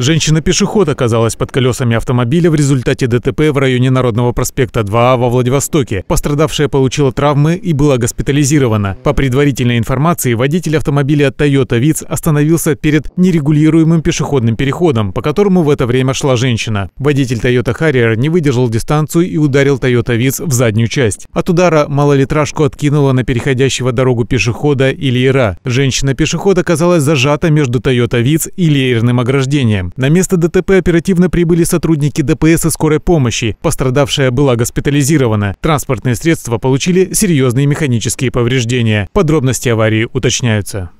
Женщина-пешеход оказалась под колесами автомобиля в результате ДТП в районе Народного проспекта 2А а во Владивостоке. Пострадавшая получила травмы и была госпитализирована. По предварительной информации, водитель автомобиля Toyota Vitz остановился перед нерегулируемым пешеходным переходом, по которому в это время шла женщина. Водитель Toyota Harrier не выдержал дистанцию и ударил Toyota Vitz в заднюю часть. От удара малолитражку откинула на переходящего дорогу пешехода Ильира. Женщина-пешеход оказалась зажата между Toyota Vitz и леерным ограждением. На место ДТП оперативно прибыли сотрудники ДПС и скорой помощи. Пострадавшая была госпитализирована. Транспортные средства получили серьезные механические повреждения. Подробности аварии уточняются.